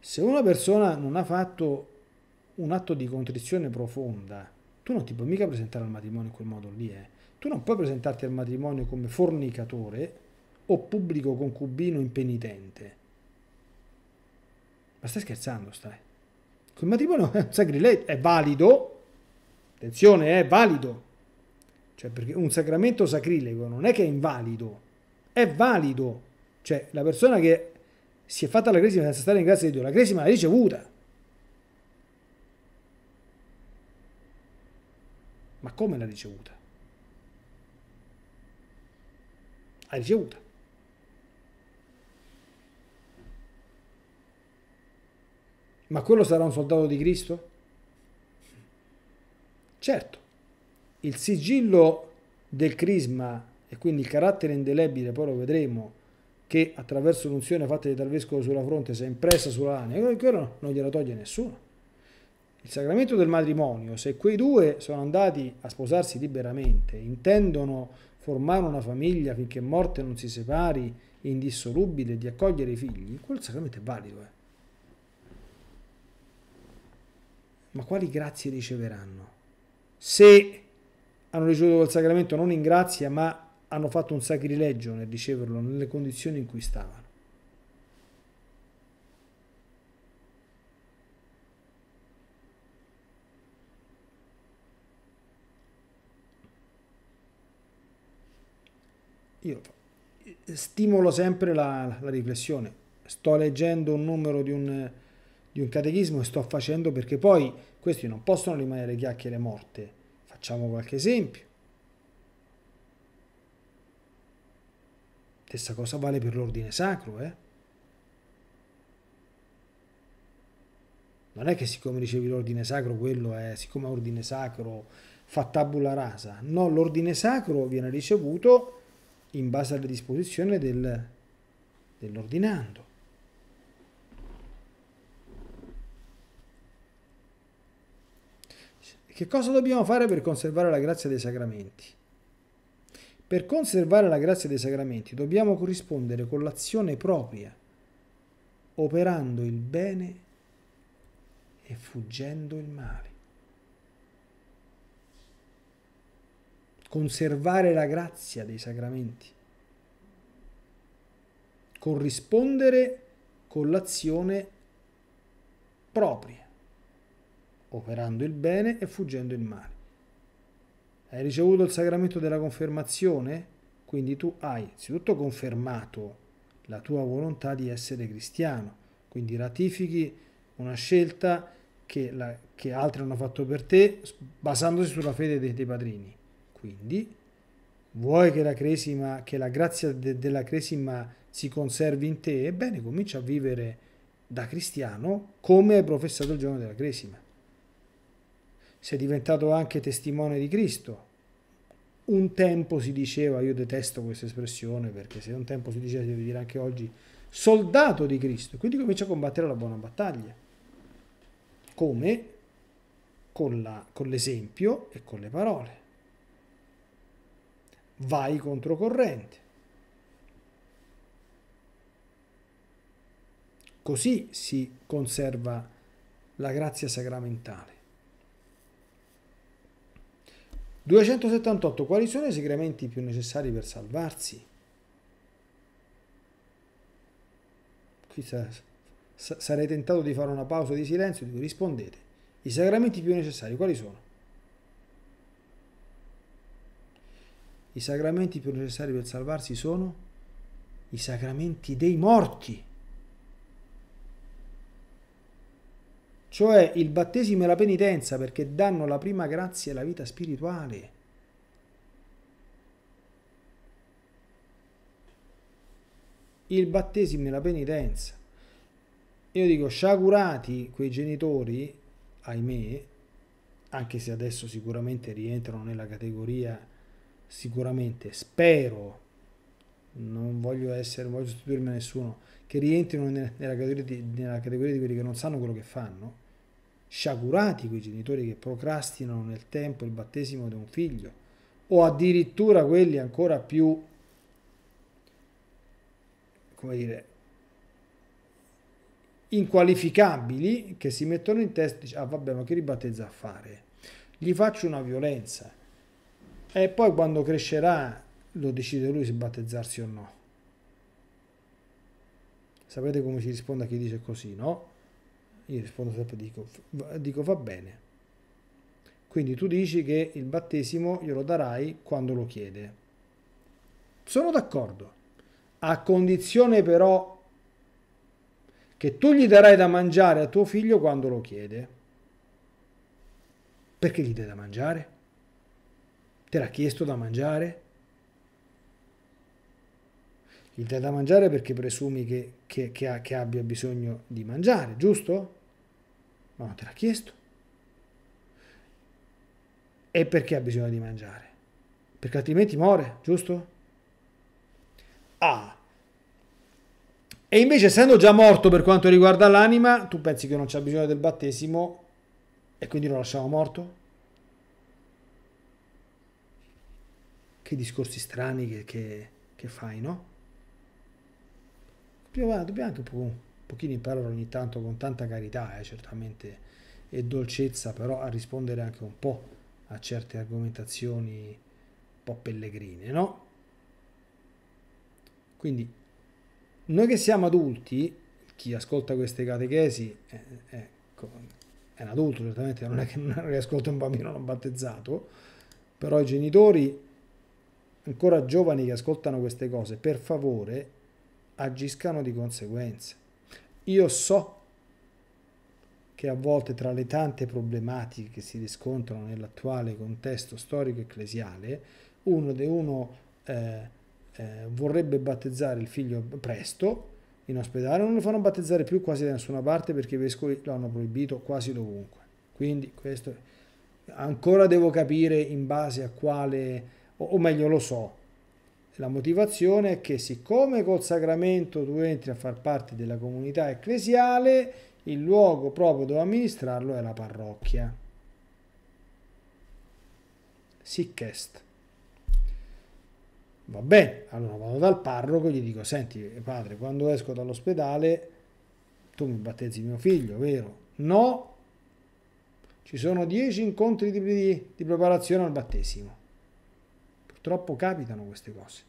Se una persona non ha fatto un atto di contrizione profonda, tu non ti puoi mica presentare al matrimonio in quel modo lì, eh. tu non puoi presentarti al matrimonio come fornicatore o pubblico concubino impenitente. Ma stai scherzando, stai? Quel matrimonio è un sacrilegio, è valido, attenzione, è valido, cioè perché un sacramento sacrilego non è che è invalido, è valido, cioè la persona che si è fatta la cresima senza stare in grazia di Dio, la cresima l'ha ricevuta, Ma come l'ha ricevuta? L'ha ricevuta. Ma quello sarà un soldato di Cristo? Certo, il sigillo del crisma e quindi il carattere indelebile, poi lo vedremo, che attraverso l'unzione fatta di tal vescovo sulla fronte si è impressa sulla lana, quello non gliela toglie nessuno il sacramento del matrimonio, se quei due sono andati a sposarsi liberamente, intendono formare una famiglia finché morte non si separi, indissolubile, di accogliere i figli, quel sacramento è valido. Eh. Ma quali grazie riceveranno? Se hanno ricevuto quel sacramento non in grazia, ma hanno fatto un sacrilegio nel riceverlo nelle condizioni in cui stava. io stimolo sempre la, la riflessione. Sto leggendo un numero di un, di un catechismo e sto facendo perché poi questi non possono rimanere chiacchiere morte. Facciamo qualche esempio. Stessa cosa vale per l'ordine sacro, eh? Non è che siccome ricevi l'ordine sacro, quello è, siccome è ordine sacro, fa tabula rasa. No, l'ordine sacro viene ricevuto in base alle disposizioni del, dell'ordinando. Che cosa dobbiamo fare per conservare la grazia dei sacramenti? Per conservare la grazia dei sacramenti dobbiamo corrispondere con l'azione propria, operando il bene e fuggendo il male. conservare la grazia dei sacramenti, corrispondere con l'azione propria, operando il bene e fuggendo il male. Hai ricevuto il sacramento della confermazione? Quindi tu hai innanzitutto confermato la tua volontà di essere cristiano, quindi ratifichi una scelta che, la, che altri hanno fatto per te basandosi sulla fede dei, dei padrini quindi, vuoi che la, cresima, che la grazia de, della cresima si conservi in te? Ebbene, comincia a vivere da cristiano come hai professato il giorno della cresima. Sei diventato anche testimone di Cristo. Un tempo si diceva, io detesto questa espressione perché se un tempo si diceva, si deve dire anche oggi, soldato di Cristo. Quindi comincia a combattere la buona battaglia. Come? Con, la, con l'esempio e con le parole vai controcorrente. Così si conserva la grazia sacramentale. 278. Quali sono i sacramenti più necessari per salvarsi? Qui sarei tentato di fare una pausa di silenzio, rispondete. I sacramenti più necessari quali sono? I sacramenti più necessari per salvarsi sono i sacramenti dei morti. Cioè il battesimo e la penitenza perché danno la prima grazia alla vita spirituale. Il battesimo e la penitenza. Io dico, sciagurati quei genitori, ahimè, anche se adesso sicuramente rientrano nella categoria sicuramente spero non voglio essere non voglio sostituirmi a nessuno che rientrino nella categoria, di, nella categoria di quelli che non sanno quello che fanno sciagurati quei genitori che procrastinano nel tempo il battesimo di un figlio o addirittura quelli ancora più come dire inqualificabili che si mettono in testa e dicono ah vabbè ma che ribattezza a fare gli faccio una violenza e poi quando crescerà lo decide lui se battezzarsi o no. Sapete come si risponde a chi dice così, no? Io rispondo sempre, dico, dico va bene. Quindi tu dici che il battesimo glielo darai quando lo chiede. Sono d'accordo, a condizione però che tu gli darai da mangiare a tuo figlio quando lo chiede. Perché gli dai da mangiare? Te l'ha chiesto da mangiare? Gli dai da mangiare perché presumi che, che, che, ha, che abbia bisogno di mangiare, giusto? Ma non te l'ha chiesto. E perché ha bisogno di mangiare? Perché altrimenti muore, giusto? Ah, e invece, essendo già morto per quanto riguarda l'anima, tu pensi che non c'è bisogno del battesimo e quindi lo lasciamo morto? che discorsi strani che, che, che fai, no? Prima, dobbiamo anche un, po', un pochino imparare ogni tanto con tanta carità, eh, certamente, e dolcezza, però a rispondere anche un po' a certe argomentazioni un po' pellegrine, no? Quindi, noi che siamo adulti, chi ascolta queste catechesi, eh, eh, ecco, è un adulto, certamente non è che non riascolta un bambino non battezzato, però i genitori ancora giovani che ascoltano queste cose, per favore agiscano di conseguenza. Io so che a volte tra le tante problematiche che si riscontrano nell'attuale contesto storico-ecclesiale, uno, de uno eh, eh, vorrebbe battezzare il figlio presto, in ospedale non lo fanno battezzare più quasi da nessuna parte perché i vescovi lo hanno proibito quasi dovunque. Quindi questo ancora devo capire in base a quale o meglio lo so. La motivazione è che siccome col sacramento tu entri a far parte della comunità ecclesiale, il luogo proprio dove amministrarlo è la parrocchia. Sicchest. Va bene, allora vado dal parroco e gli dico, senti padre, quando esco dall'ospedale tu mi battezzi mio figlio, vero? No, ci sono dieci incontri di, di, di preparazione al battesimo Purtroppo capitano queste cose.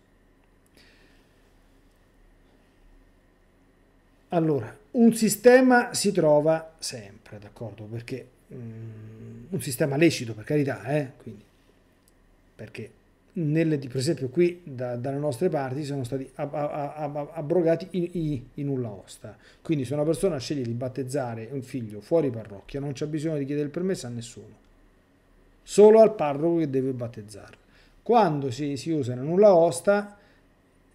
Allora, un sistema si trova sempre, d'accordo? Perché um, un sistema lecito, per carità, eh? Quindi, perché nelle, per esempio qui da, dalle nostre parti sono stati ab, ab, ab, abrogati i, i, i, nulla osta. Quindi se una persona sceglie di battezzare un figlio fuori parrocchia non c'è bisogno di chiedere il permesso a nessuno, solo al parroco che deve battezzarlo. Quando si, si usa una nulla osta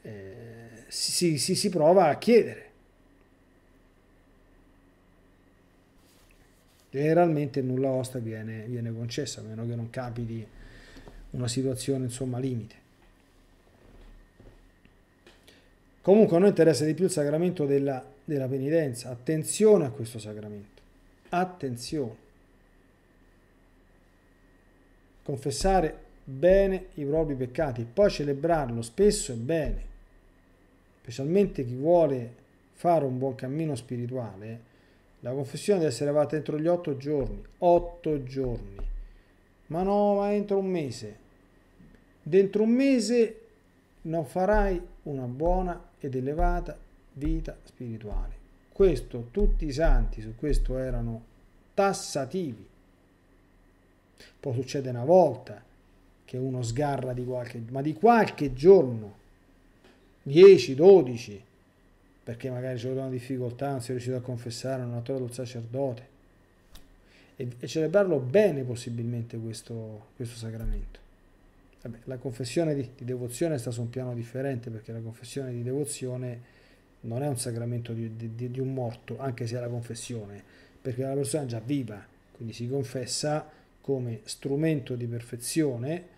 eh, si, si, si prova a chiedere. Generalmente nulla osta viene, viene concessa, a meno che non capiti una situazione insomma limite. Comunque a noi interessa di più il sacramento della, della, penitenza. Attenzione a questo sacramento. Attenzione. Confessare bene i propri peccati, e poi celebrarlo spesso è bene, specialmente chi vuole fare un buon cammino spirituale, la confessione deve essere fatta entro gli otto giorni, otto giorni, ma no, ma entro un mese. Dentro un mese non farai una buona ed elevata vita spirituale. Questo tutti i santi su questo erano tassativi. Può succedere una volta, che uno sgarra di qualche, ma di qualche giorno, 10, 12, perché magari c'è una difficoltà, non si è riuscito a confessare, non ha trovato il sacerdote. E, e celebrarlo bene possibilmente questo, questo sacramento. Vabbè, la confessione di, di, devozione sta su un piano differente, perché la confessione di devozione non è un sacramento di, di, di un morto, anche se è la confessione, perché la persona è già viva, quindi si confessa come strumento di perfezione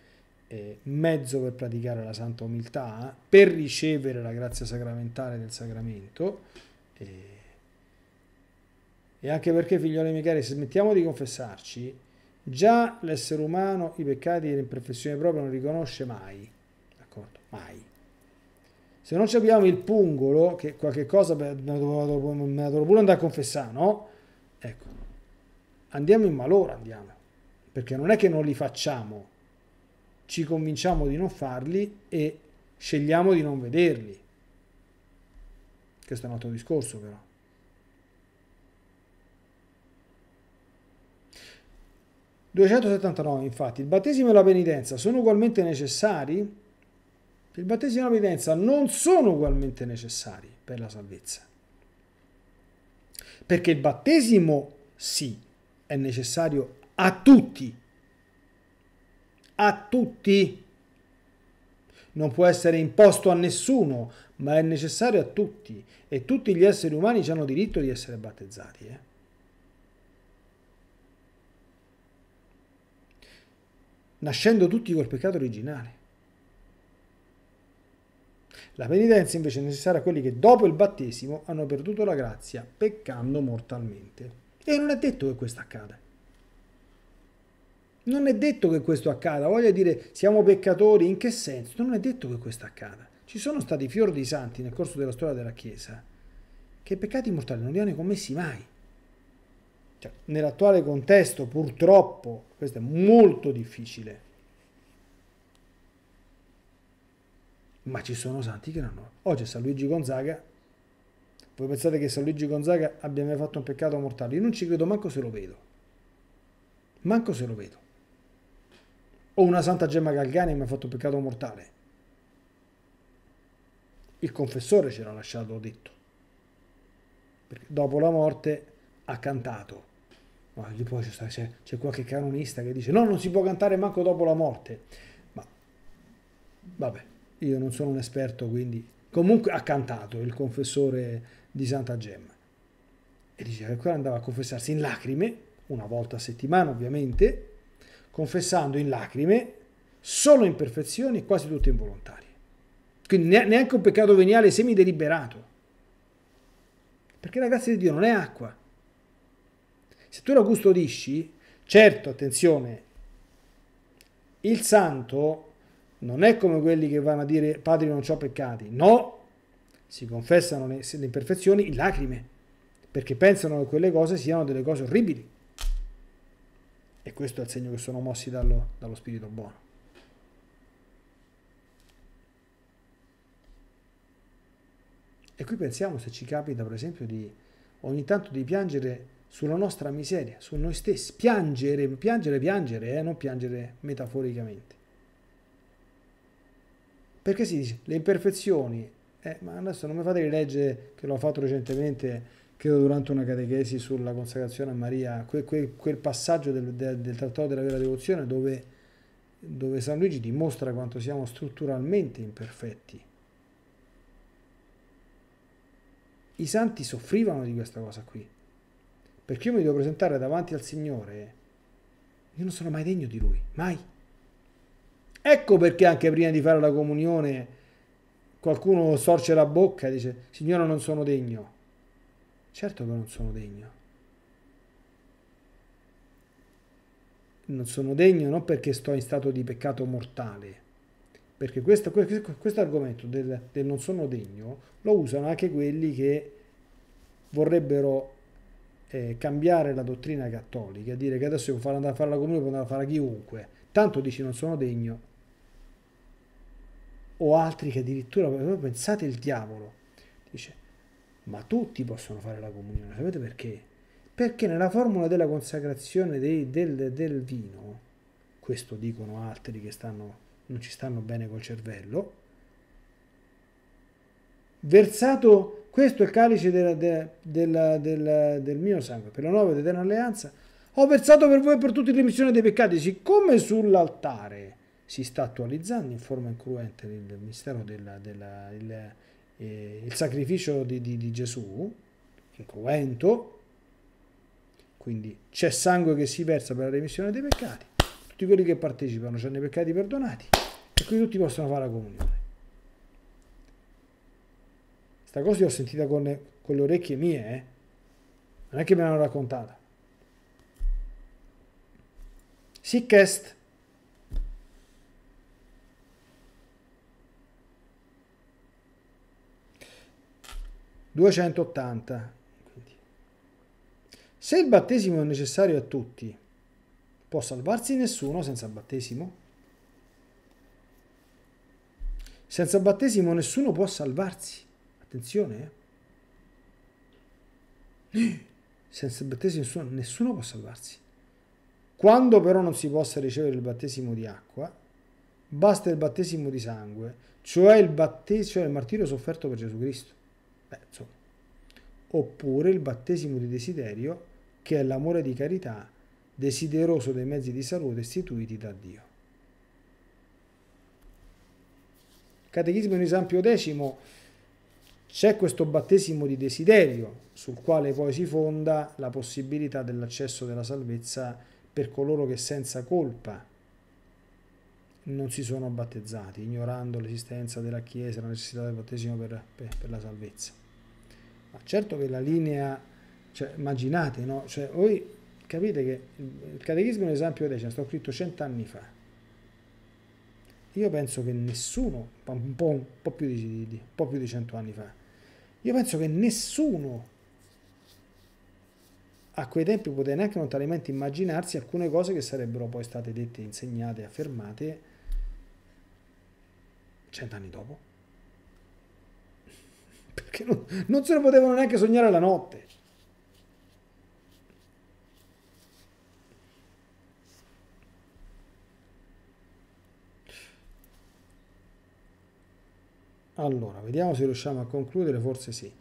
eh, mezzo per praticare la santa umiltà, per ricevere la grazia sacramentale del sacramento. Eh, e anche perché, figlioli miei cari, se smettiamo di confessarci, già l'essere umano i peccati e le imperfezioni proprie non riconosce mai. D'accordo? Mai. Se non ci abbiamo il pungolo, che qualche cosa me la dovevo pure andare a confessare, no? Ecco, andiamo in malora, andiamo. Perché non è che non li facciamo, ci convinciamo di non farli e scegliamo di non vederli. Questo è un altro discorso però. «279 infatti, il battesimo e la penitenza sono ugualmente necessari?» Il battesimo e la penitenza non sono ugualmente necessari per la salvezza. Perché il battesimo, sì, è necessario a tutti a tutti. Non può essere imposto a nessuno, ma è necessario a tutti. E tutti gli esseri umani hanno diritto di essere battezzati. Eh? Nascendo tutti col peccato originale. La penitenza invece è necessaria a quelli che dopo il battesimo hanno perduto la grazia, peccando mortalmente. E non è detto che questo accada. Non è detto che questo accada, voglio dire, siamo peccatori, in che senso? Non è detto che questo accada. Ci sono stati fior di santi nel corso della storia della Chiesa che peccati mortali non li hanno commessi mai. Cioè, nell'attuale contesto, purtroppo, questo è molto difficile. Ma ci sono santi che non hanno. Oggi oh, San Luigi Gonzaga. Voi pensate che San Luigi Gonzaga abbia mai fatto un peccato mortale? Io non ci credo manco se lo vedo. Manco se lo vedo o una santa gemma galgani mi ha fatto peccato mortale. Il confessore ce l'ha lasciato detto. Perché dopo la morte ha cantato. Ma poi c'è, c'è qualche canonista che dice no, non si può cantare manco dopo la morte. Ma vabbè, io non sono un esperto, quindi comunque ha cantato il confessore di Santa Gemma. E diceva che ancora andava a confessarsi in lacrime, una volta a settimana ovviamente, confessando in lacrime solo imperfezioni, e quasi tutte involontarie. Quindi neanche un peccato veniale semideliberato. Perché la grazia di Dio non è acqua. Se tu la custodisci, certo, attenzione, il santo non è come quelli che vanno a dire padre non ho peccati, no, si confessano le imperfezioni in lacrime, perché pensano che quelle cose siano delle cose orribili. E questo è il segno che sono mossi dallo, dallo spirito buono. E qui pensiamo se ci capita, per esempio, di ogni tanto di piangere sulla nostra miseria, su noi stessi. Piangere, piangere, piangere, eh? non piangere metaforicamente. Perché si dice le imperfezioni, eh, ma adesso non mi fate rileggere che l'ho fatto recentemente credo durante una catechesi sulla consacrazione a Maria, quel, quel, quel passaggio del, del, del, trattato della vera devozione dove, dove San Luigi dimostra quanto siamo strutturalmente imperfetti. I santi soffrivano di questa cosa qui, perché io mi devo presentare davanti al Signore, io non sono mai degno di Lui, mai. Ecco perché anche prima di fare la comunione qualcuno sorce la bocca e dice, Signore non sono degno Certo che non sono degno. Non sono degno non perché sto in stato di peccato mortale, perché questo, questo, argomento del, del non sono degno lo usano anche quelli che vorrebbero eh, cambiare la dottrina cattolica, dire che adesso può andare a fare la comunione, può andare a fare chiunque, tanto dici non sono degno, o altri che addirittura, pensate il diavolo, dice ma tutti possono fare la comunione, sapete perché? Perché nella formula della consacrazione dei, del, del vino, questo dicono altri che stanno, non ci stanno bene col cervello, versato questo è il calice della, della, della, del, del mio sangue per la nuova ed eterna alleanza ho versato per voi e per tutti l'emissione dei peccati siccome sull'altare si sta attualizzando in forma incruente il mistero della, eh, il sacrificio di, di, di Gesù, il è cruento, quindi c'è sangue che si versa per la remissione dei peccati, tutti quelli che partecipano hanno i peccati perdonati e quindi tutti possono fare la comunione. Questa cosa l'ho sentita con, con, le orecchie mie, eh. non è che me l'hanno raccontata. Sicchest. est 280. Se il battesimo è necessario a tutti, può salvarsi nessuno senza battesimo? Senza battesimo nessuno può salvarsi. Attenzione, eh. Senza battesimo nessuno, nessuno può salvarsi. Quando però non si possa ricevere il battesimo di acqua, basta il battesimo di sangue, cioè il, battes- cioè il martirio sofferto per Gesù Cristo. Beh, insomma. Oppure il battesimo di desiderio, che è l'amore di carità, desideroso dei mezzi di salute istituiti da Dio. Catechismo in esempio decimo, c'è questo battesimo di desiderio sul quale poi si fonda la possibilità dell'accesso della salvezza per coloro che senza colpa non si sono battezzati, ignorando l'esistenza della Chiesa e la necessità del battesimo per, per, per, la salvezza. Ma certo che la linea, cioè, immaginate, no? Cioè, voi capite che il catechismo è un esempio decimo, sto scritto cent'anni fa. Io penso che nessuno, un po', un po più di, di, un po' più di cento anni fa, io penso che nessuno a quei tempi poteva neanche lontanamente immaginarsi alcune cose che sarebbero poi state dette, insegnate, affermate cent'anni dopo? Perché non, non se lo potevano neanche sognare la notte. Allora, vediamo se riusciamo a concludere, forse sì.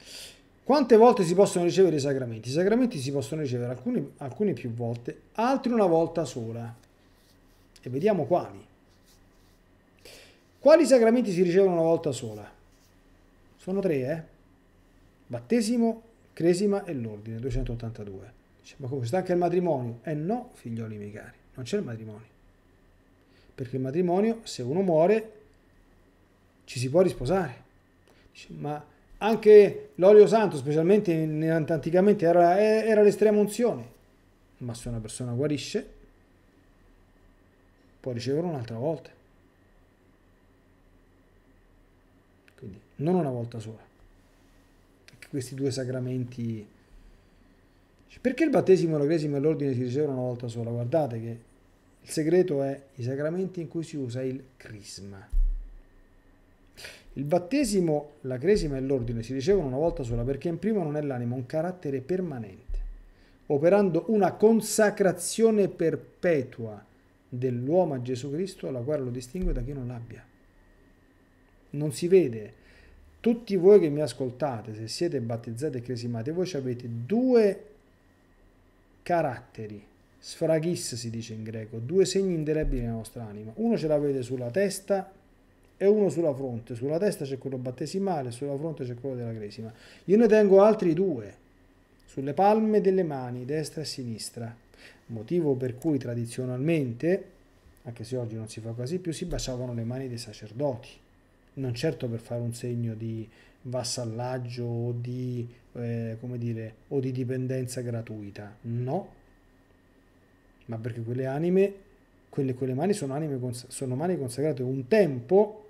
Quante volte si possono ricevere i sacramenti? I sacramenti si possono ricevere alcuni, alcuni più volte, altri una volta sola. E vediamo quali. Quali sacramenti si ricevono una volta sola? Sono tre, eh? Battesimo, cresima e l'ordine, 282. Dice, ma come sta anche il matrimonio? Eh no, figlioli miei cari, non c'è il matrimonio. Perché il matrimonio, se uno muore, ci si può risposare. Dice, ma anche l'olio santo, specialmente anticamente, era, eh, era l'estrema unzione. Ma se una persona guarisce, può ricevere un'altra volta. non una volta sola. Questi due sacramenti... Perché il battesimo, la cresima e l'ordine si ricevono una volta sola? Guardate che il segreto è i sacramenti in cui si usa il crisma. Il battesimo, la cresima e l'ordine si ricevono una volta sola perché in primo non è l'anima, un carattere permanente, operando una consacrazione perpetua dell'uomo a Gesù Cristo, la quale lo distingue da chi non l'abbia. Non si vede tutti voi che mi ascoltate, se siete battezzati e cresimati, voi avete due caratteri, sfraghis si dice in greco, due segni indelebili nella vostra anima. Uno ce l'avete sulla testa e uno sulla fronte. Sulla testa c'è quello battesimale, sulla fronte c'è quello della cresima. Io ne tengo altri due, sulle palme delle mani, destra e sinistra. Motivo per cui tradizionalmente, anche se oggi non si fa quasi più, si baciavano le mani dei sacerdoti non certo per fare un segno di vassallaggio o di, eh, come dire, o di dipendenza gratuita, no, ma perché quelle anime, quelle, quelle mani sono, anime sono mani consacrate. Un tempo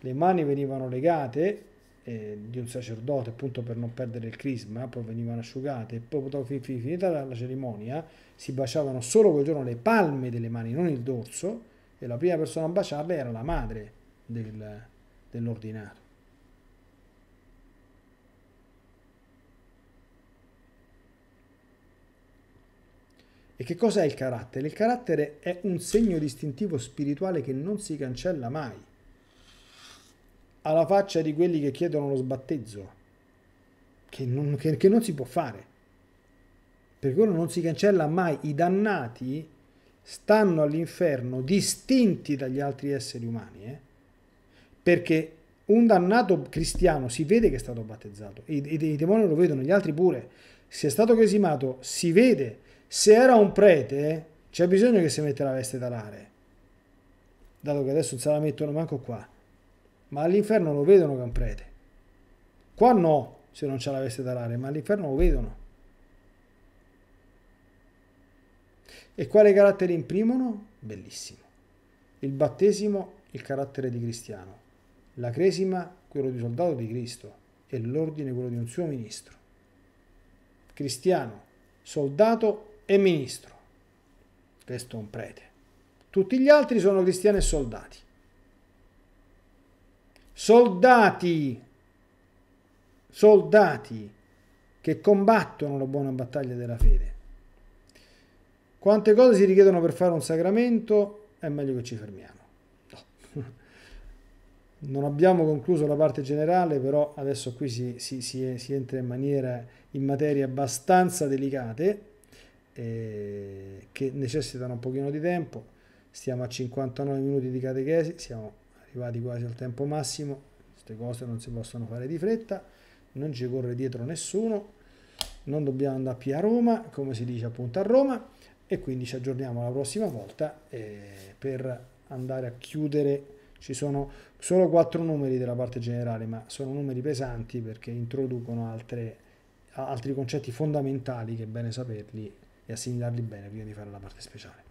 le mani venivano legate eh, di un sacerdote appunto per non perdere il crisma, poi venivano asciugate e poi dopo finita la, la cerimonia si baciavano solo quel giorno le palme delle mani, non il dorso e la prima persona a baciarle era la madre del, dell'ordinario. E che cos'è il carattere? Il carattere è un segno distintivo spirituale che non si cancella mai, alla faccia di quelli che chiedono lo sbattezzo, che non, che, che non si può fare. Per quello non si cancella mai. I dannati stanno all'inferno distinti dagli altri esseri umani. Eh? perché un dannato cristiano si vede che è stato battezzato, i, i, i demoni lo vedono, gli altri pure, se è stato cresimato si vede, se era un prete c'è bisogno che si metta la veste d'alare, dato che adesso non se la mettono manco qua, ma all'inferno lo vedono che è un prete, qua no se non c'è la veste d'alare, ma all'inferno lo vedono. E quale carattere imprimono? Bellissimo. Il battesimo, il carattere di cristiano la cresima quello di soldato di Cristo e l'ordine quello di un suo ministro. Cristiano, soldato e ministro. Questo è un prete. Tutti gli altri sono cristiani e soldati. Soldati, soldati che combattono la buona battaglia della fede. Quante cose si richiedono per fare un sacramento? È meglio che ci fermiamo. Non abbiamo concluso la parte generale, però adesso qui si, si, si, si entra in, maniera, in materie abbastanza delicate eh, che necessitano un pochino di tempo. Stiamo a 59 minuti di catechesi, siamo arrivati quasi al tempo massimo, queste cose non si possono fare di fretta, non ci corre dietro nessuno, non dobbiamo andare più a Roma, come si dice appunto a Roma, e quindi ci aggiorniamo la prossima volta eh, per andare a chiudere ci sono solo quattro numeri della parte generale, ma sono numeri pesanti perché introducono altre, altri concetti fondamentali che è bene saperli e assimilarli bene prima di fare la parte speciale.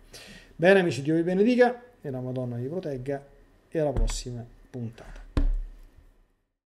Bene amici, Dio vi benedica e la Madonna vi protegga e alla prossima puntata.